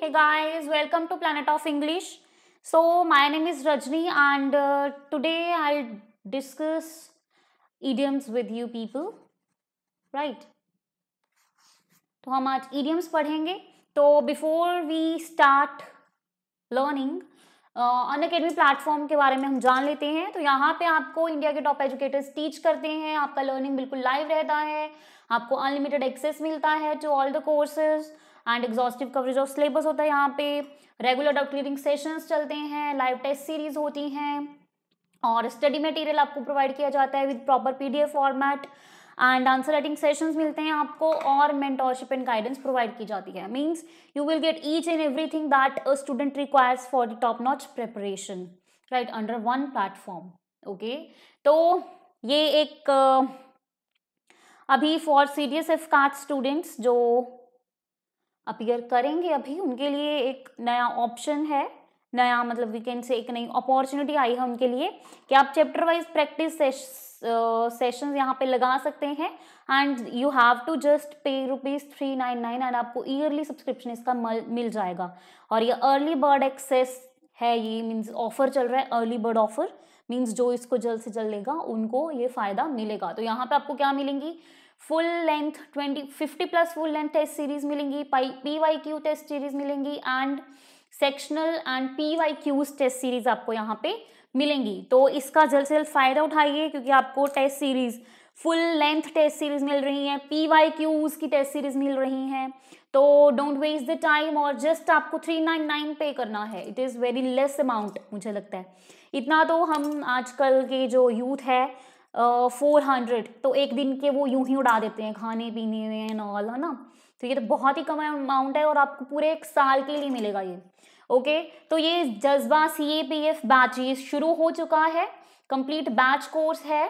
hey guys welcome to planet of english so my name is rajni and uh, today i'll discuss idioms with you people right तो हम आज idioms पढ़ेंगे तो before we start learning Unacademy platform के बारे में हम जान लेते हैं तो यहाँ पे आपको इंडिया के टॉप एजुकेटर्स टीच करते हैं आपका लर्निंग बिल्कुल लाइव रहता है आपको अनलिमिटेड एक्सेस मिलता है to all the courses and exhaustive coverage of syllabus होता है यहाँ पे रेगुलर डाउट क्लियरिंग सेशंस चलते हैं लाइव टेस्ट सीरीज होती हैं और स्टडी मटेरियल आपको प्रोवाइड किया जाता है with proper PDF format and answer writing sessions मिलते हैं आपको और मेंटोरशिप एंड गाइडेंस प्रोवाइड की जाती है means you will get each and everything that a student requires for the top notch preparation right under one platform okay तो ये एक अभी for C D S F card students जो appear करेंगे अभी उनके लिए एक नया ऑप्शन है नया मतलब वीकेंड से एक नई अपॉर्चुनिटी आई है उनके लिए कि आप चैप्टर वाइज प्रैक्टिस सेशंस यहाँ पे लगा सकते हैं and you have to just pay rupees three nine nine and आपको ईयरली सब्सक्रिप्शन इसका मिल जाएगा और ये अर्ली बर्ड एक्सेस है ये मीन्स ऑफर चल रहा है अर्ली बर्ड ऑफर मीन्स जो इसको जल्द से जल्द लेगा उनको ये फ़ायदा मिलेगा तो यहाँ पे आपको क्या मिलेंगी full length twenty fifty plus full length test series मिलेंगी P Y Q test series मिलेंगी and sectional and P Y Qs test series आपको यहाँ पे मिलेंगी तो इसका जल्द से जल्द फ़ायदा उठाइए क्योंकि आपको test series full length test series मिल रही है पी वाई क्यूज की टेस्ट सीरीज मिल रही है तो डोंट वेस्ट द टाइम और जस्ट आपको थ्री नाइन नाइन पे करना है it is very less amount मुझे लगता है इतना तो हम आजकल के जो यूथ है फोर हंड्रेड तो एक दिन के वो यूं ही उड़ा देते हैं खाने पीने में ऑल है ना तो ये तो बहुत ही कम अमाउंट है और आपको पूरे एक साल के लिए मिलेगा ये ओके तो ये जज्बा C A P F batch ये शुरू हो चुका है कंप्लीट बैच कोर्स है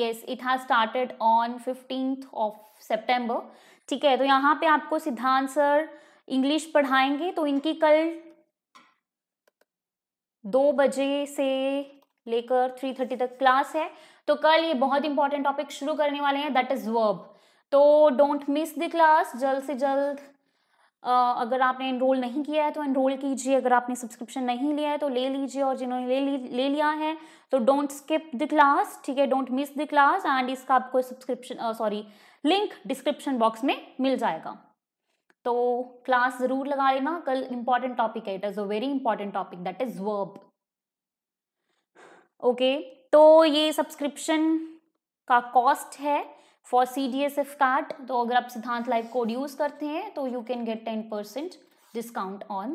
yes it has started on fifteenth of September ठीक है तो यहाँ पे आपको सिद्धांत सर इंग्लिश पढ़ाएंगे तो इनकी कल दो बजे से लेकर 3:30 तक क्लास है तो कल ये बहुत इंपॉर्टेंट टॉपिक शुरू करने वाले हैं दैट इज वर्ब तो डोंट मिस द क्लास जल्द से जल्द अगर आपने एनरोल नहीं किया है तो एनरोल कीजिए अगर आपने सब्सक्रिप्शन नहीं लिया है तो ले लीजिए और जिन्होंने ले ली ले लिया है तो डोंट स्किप द क्लास ठीक है don't miss the class and इसका आपको subscription sorry link description box में मिल जाएगा तो क्लास ज़रूर लगा लेना कल इंपॉर्टेंट टॉपिक है it is a very important topic that is verb okay तो ये सब्सक्रिप्शन का कॉस्ट है for C D S F card तो अगर आप सिद्धांत लाइव कोड यूज़ करते हैं तो you can get ten percent discount on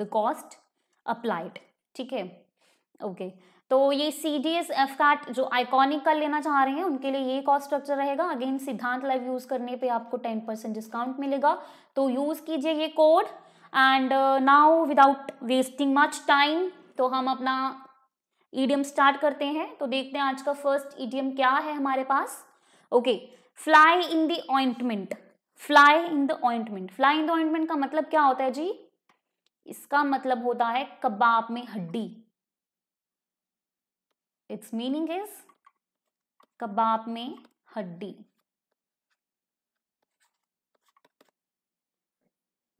the cost applied ठीक है ओके तो ये C D S F card जो आइकॉनिक का लेना चाह रहे हैं उनके लिए ये कॉस्ट स्ट्रक्चर रहेगा अगेन सिद्धांत लाइव यूज़ करने पे आपको टेन परसेंट डिस्काउंट मिलेगा तो यूज़ कीजिए ये code and now without wasting much time तो हम अपना ईडियम e स्टार्ट करते हैं तो देखते हैं आज का फर्स्ट ईडियम e क्या है हमारे पास okay fly in the ointment fly in the ointment fly in the ointment का मतलब क्या होता है जी इसका मतलब होता है कबाब में हड्डी इट्स मीनिंग इज कबाब में हड्डी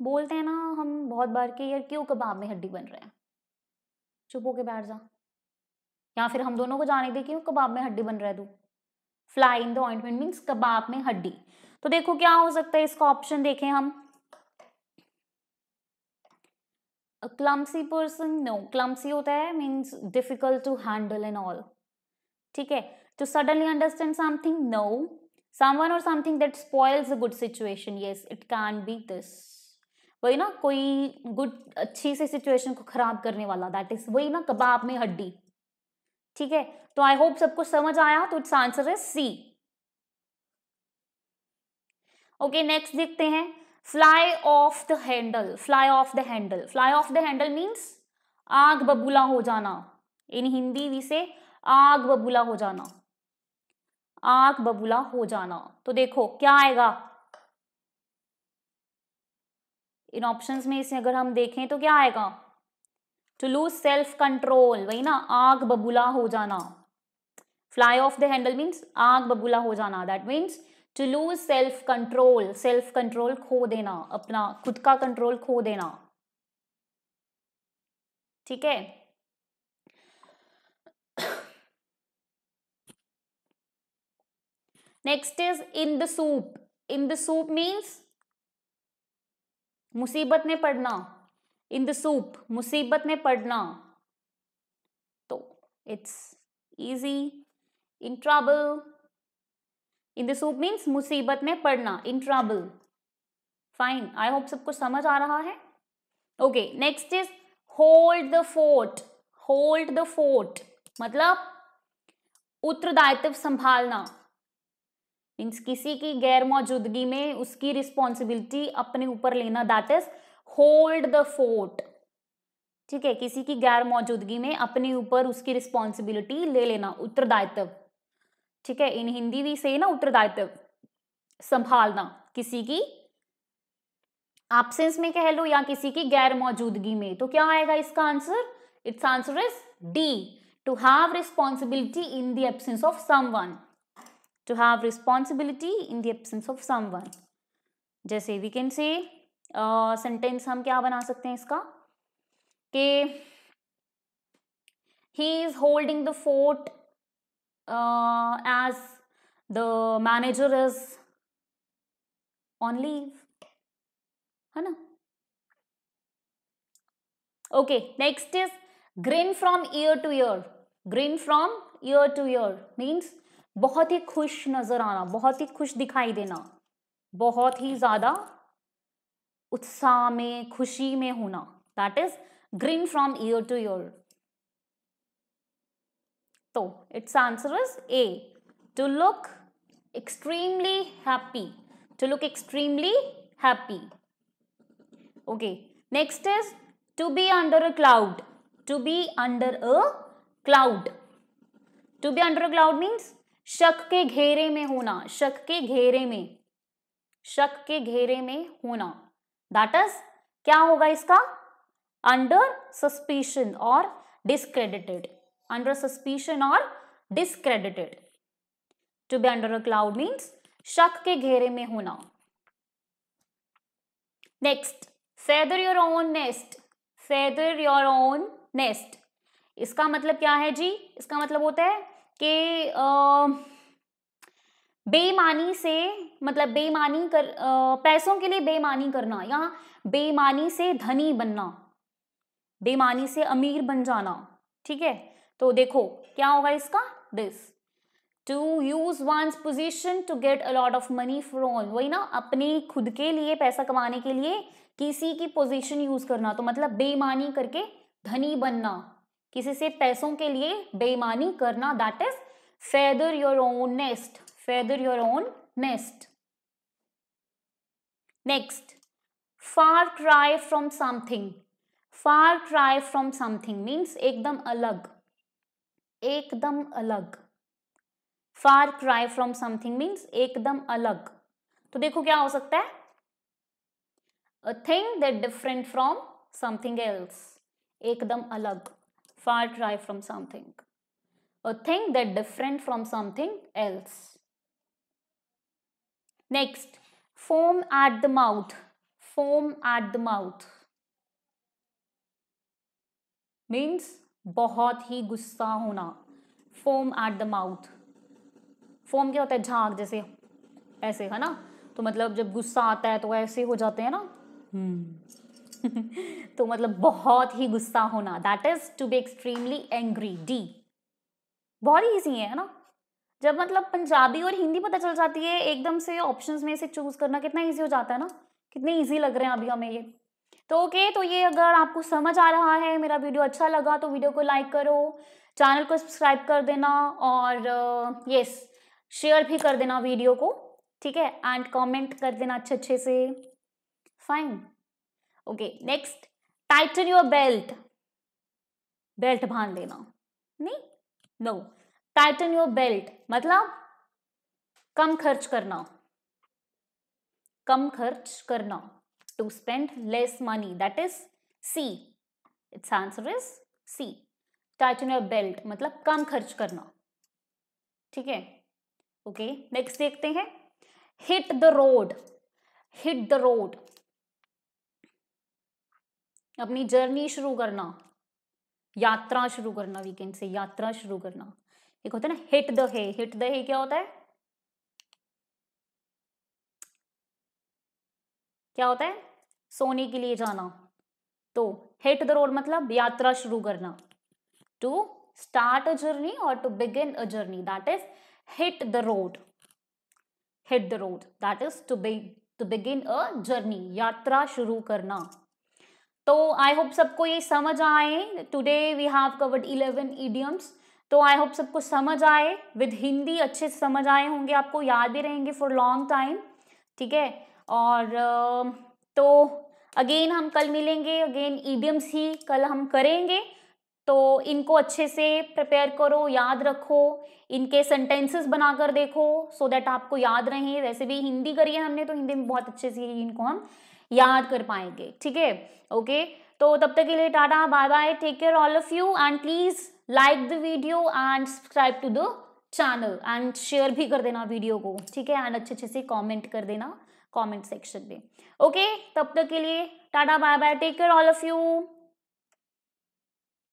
बोलते हैं ना हम बहुत बार के यार क्यों कबाब में हड्डी बन रहे हैं चुप होके बैठ जा या फिर हम दोनों को जाने दे क्यों कबाब में हड्डी बन रहा है तू fly in the ointment means कबाब में हड्डी तो देखो क्या हो सकता है इसका ऑप्शन देखें हम क्लम्सी पर्सन नो क्लम्सी होता है means difficult to handle and all ठीक है to suddenly understand something no someone और something that spoils a good situation yes it can be this वही ना कोई गुड अच्छी सी सिचुएशन को खराब करने वाला दैट इज वही ना कबाब में हड्डी ठीक है तो आई होप सबको समझ आया तो its answer is C okay next देखते हैं fly off the handle fly off the handle fly off the handle means आग बबूला हो जाना इन हिंदी वी से आग बबूला हो जाना आग बबूला हो जाना तो देखो क्या आएगा इन ऑप्शंस में इसे अगर हम देखें तो क्या आएगा टू लूज सेल्फ कंट्रोल वही ना आग बबूला हो जाना fly off the handle means आग बबूला हो जाना that means to lose self control self control खो देना अपना खुद का कंट्रोल खो देना ठीक है next is in the soup in the soup means मुसीबत में पड़ना इन द सूप मुसीबत में पड़ना तो it's easy in trouble in the soup means मुसीबत में पड़ना in trouble fine I hope सबको समझ आ रहा है okay next is hold the fort hold the fort मतलब उत्तरदायित्व संभालना मीन्स किसी की गैर मौजूदगी में उसकी रिस्पॉन्सिबिलिटी अपने ऊपर लेना that is hold the fort ठीक है किसी की गैर मौजूदगी में अपने ऊपर उसकी रिस्पॉन्सिबिलिटी ले लेना उत्तरदायित्व ठीक है इन हिंदी भी से ना उत्तरदायित्व संभालना किसी की एबसेंस में कह लो या किसी की गैर मौजूदगी में तो क्या आएगा इसका answer its answer is D to have responsibility in the absence of of one to have responsibility in the of of one जैसे we can say sentence uh, हम क्या बना सकते हैं इसका कि he is holding the fort as the manager is on leave है ना okay next is green from ear to ear green from ear to ear means बहुत ही खुश नजर आना बहुत ही खुश दिखाई देना बहुत ही ज्यादा उत्साह में खुशी में होना that is green from ear to ear तो its answer is A to look extremely happy to look extremely happy okay next is to be under a cloud to be under a cloud to be under a cloud means शक के घेरे में होना शक के घेरे में शक के घेरे में होना दैट इज क्या होगा इसका अंडर सस्पिशन और डिसक्रेडिटेड अंडर सस्पेशन और discredited to be under a cloud means शक के घेरे में होना next feather your own nest feather your own nest इसका मतलब क्या है जी इसका मतलब होता है कि बेईमानी से मतलब बेईमानी कर आ, पैसों के लिए बेईमानी करना या बेईमानी से धनी बनना बेईमानी से अमीर बन जाना ठीक है तो देखो क्या होगा इसका this to use one's position to get a lot of money from वही ना अपने खुद के लिए पैसा कमाने के लिए किसी की पोजिशन यूज करना तो मतलब बेईमानी करके धनी बनना किसी से पैसों के लिए बेईमानी करना that is feather your own nest feather your own nest. Next, far cry from something. Far cry from something means एकदम अलग एकदम अलग far cry from something means एकदम अलग तो देखो क्या हो सकता है a thing that different from something else एकदम अलग far cry from something a thing that different from something else next foam at the mouth foam at the mouth means बहुत ही गुस्सा होना foam at the mouth foam क्या होता है झाग जैसे ऐसे है ना तो मतलब जब गुस्सा आता है तो ऐसे हो जाते हैं ना हम्म। तो मतलब बहुत ही गुस्सा होना that is to be extremely angry D बहुत ही ईजी है ना जब मतलब पंजाबी और हिंदी पता चल जाती है एकदम से ऑप्शंस में से चूज करना कितना ईजी हो जाता है ना कितने ईजी लग रहे हैं अभी हमें ये तो ओके तो ये अगर आपको समझ आ रहा है मेरा वीडियो अच्छा लगा तो वीडियो को लाइक करो चैनल को सब्सक्राइब कर देना और यस शेयर भी कर देना वीडियो को ठीक है एंड कमेंट कर देना अच्छे अच्छे से fine okay next tighten your belt belt बांध लेना नहीं no no. Tighten your belt मतलब कम खर्च करना कम खर्च करना to spend less money that is C its answer is C tighten your belt मतलब कम खर्च करना ठीक है ओके नेक्स्ट देखते हैं hit the road hit the road अपनी जर्नी शुरू करना यात्रा शुरू करना वीकेंड से यात्रा शुरू करना एक होता है ना hit the hay hit the hay क्या होता है क्या होता है सोने के लिए जाना तो हिट द रोड मतलब यात्रा शुरू करना टू स्टार्ट अ जर्नी और to begin a journey that is hit the road hit the road that is to big to begin a journey यात्रा शुरू करना तो आई होप सबको ये समझ आए today we have covered eleven idioms तो आई होप सबको समझ आए विद हिंदी अच्छे से समझ आए होंगे आपको याद भी रहेंगे फॉर लॉन्ग टाइम ठीक है और तो अगेन हम कल मिलेंगे अगेन ईडियम्स ही कल हम करेंगे तो इनको अच्छे से प्रिपेयर करो याद रखो इनके सेंटेंसेस बनाकर देखो सो so दैट आपको याद रहे वैसे भी हिंदी करी है हमने तो हिंदी में बहुत अच्छे से इनको हम याद कर पाएंगे ठीक है ओके तो तब तक के लिए tata bye bye take care all of you and please like the video and subscribe to the channel and share भी कर देना वीडियो को ठीक है एंड अच्छे अच्छे से कॉमेंट कर देना कॉमेंट सेक्शन में ओके तब तक के लिए tata bye bye take care all of you